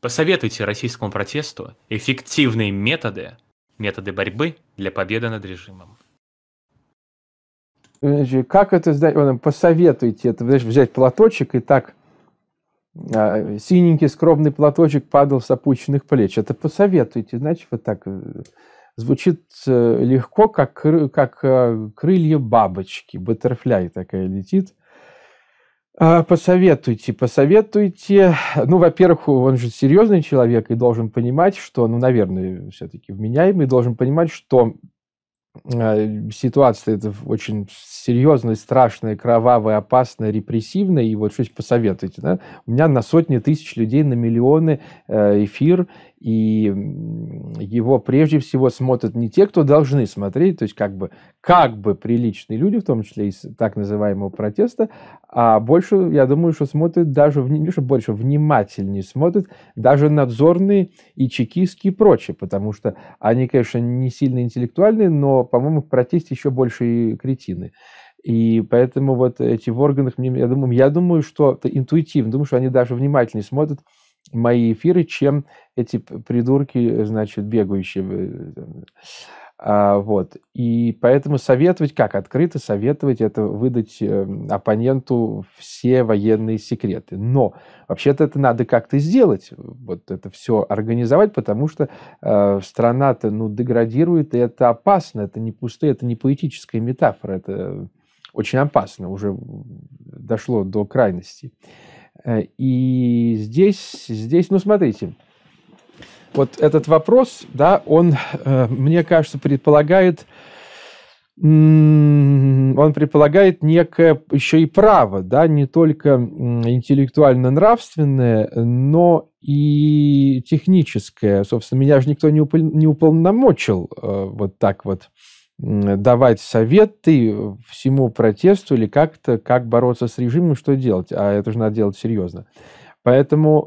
Посоветуйте российскому протесту эффективные методы, методы борьбы для победы над режимом. Как это сделать? Посоветуйте это, взять платочек и так а, синенький скромный платочек падал с опущенных плеч. Это посоветуйте, значит, вот так э, звучит э, легко, как, как э, крылья бабочки, баттерфляй такая летит. А, посоветуйте, посоветуйте. Ну, во-первых, он же серьезный человек и должен понимать, что, ну, наверное, все-таки вменяемый, должен понимать, что а, ситуация это очень серьезная, страшная, кровавая, опасная, репрессивная, и вот что-то посоветуйте. Да? У меня на сотни тысяч людей, на миллионы э, эфир, и его прежде всего смотрят не те, кто должны смотреть, то есть как бы, как бы приличные люди, в том числе из так называемого протеста, а больше, я думаю, что смотрят даже, не что больше, внимательнее смотрят даже надзорные и чекистские и прочее, потому что они, конечно, не сильно интеллектуальные, но, по-моему, в протесте еще больше и кретины. И поэтому вот эти в органах, я думаю, я думаю, что это интуитивно, думаю, что они даже внимательнее смотрят, мои эфиры, чем эти придурки, значит, бегающие. А, вот. И поэтому советовать, как открыто советовать, это выдать эм, оппоненту все военные секреты. Но вообще-то это надо как-то сделать, вот это все организовать, потому что э, страна-то, ну, деградирует, и это опасно, это не пустые, это не поэтическая метафора, это очень опасно, уже дошло до крайности. Э, и здесь, здесь, ну смотрите, вот этот вопрос, да, он, э, мне кажется, предполагает, он предполагает некое еще и право, да, не только интеллектуально-нравственное, но и техническое. Собственно, меня же никто не, упол не уполномочил э, вот так вот давать советы э, всему протесту или как-то, как бороться с режимом, что делать. А это же надо делать серьезно. Поэтому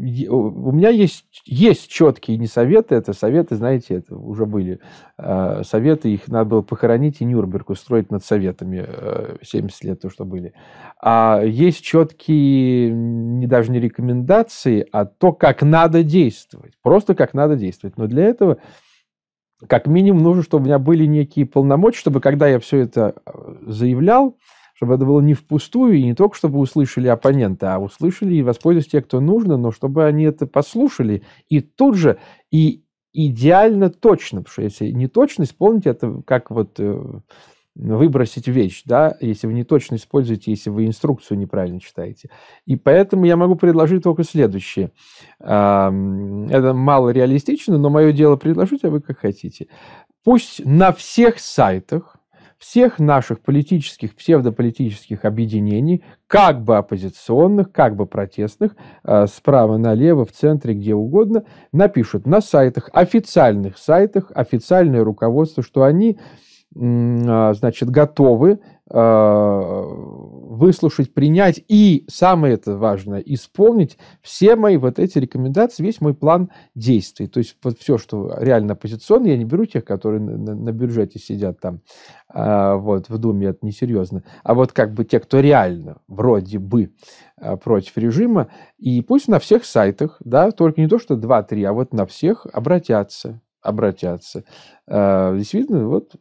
э, у меня есть, есть четкие не советы, это советы, знаете, это уже были э, советы, их надо было похоронить и Нюрнберг устроить над советами э, 70 лет, то, что были. А есть четкие не, даже не рекомендации, а то, как надо действовать, просто как надо действовать. Но для этого как минимум нужно, чтобы у меня были некие полномочия, чтобы когда я все это э, заявлял, чтобы это было не впустую, и не только чтобы услышали оппонента, а услышали и воспользовались те, кто нужно, но чтобы они это послушали и тут же, и идеально точно, потому что если неточно, исполните это как вот э, выбросить вещь, да, если вы не точно используете, если вы инструкцию неправильно читаете. И поэтому я могу предложить только следующее. Это мало реалистично, но мое дело предложить, а вы как хотите. Пусть на всех сайтах, всех наших политических, псевдополитических объединений, как бы оппозиционных, как бы протестных, э, справа налево, в центре, где угодно, напишут на сайтах, официальных сайтах, официальное руководство, что они а, значит, готовы а, выслушать, принять и, самое это важное, исполнить все мои вот эти рекомендации, весь мой план действий. То есть вот все, что реально оппозиционно, я не беру тех, которые на, на, на бюджете сидят там а, вот в Думе, это несерьезно, а вот как бы те, кто реально вроде бы против режима, и пусть на всех сайтах, да, только не то, что 2-3, а вот на всех обратятся, обратятся. Действительно, вот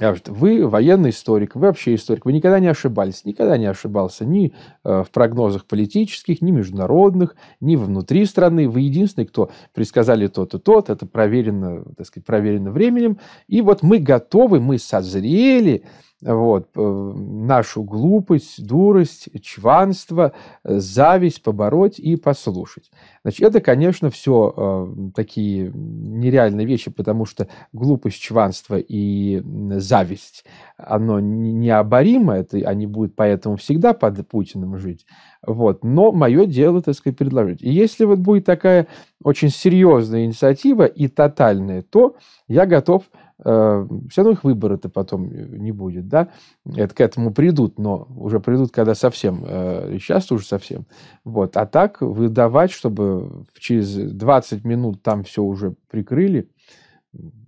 я говорю, Вы военный историк, вы вообще историк, вы никогда не ошибались, никогда не ошибался ни э, в прогнозах политических, ни международных, ни внутри страны. Вы единственный, кто предсказали тот и тот, это проверено, так сказать, проверено временем. И вот мы готовы, мы созрели вот, э, нашу глупость, дурость, чванство, э, зависть побороть и послушать. Значит, это, конечно, все э, такие нереальные вещи, потому что глупость, чванство и зависть, оно необоримо, это, они будут поэтому всегда под Путиным жить. Вот. Но мое дело, так сказать, предложить. И если вот будет такая очень серьезная инициатива и тотальная, то я готов Э, все равно их выбора-то потом э, не будет, да, это к этому придут, но уже придут, когда совсем, э, сейчас уже совсем, вот, а так выдавать, чтобы через 20 минут там все уже прикрыли,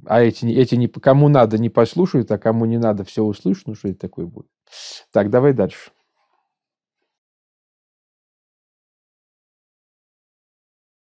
а эти, эти не, кому надо, не послушают, а кому не надо, все услышат, ну что это такое будет. Так, давай дальше.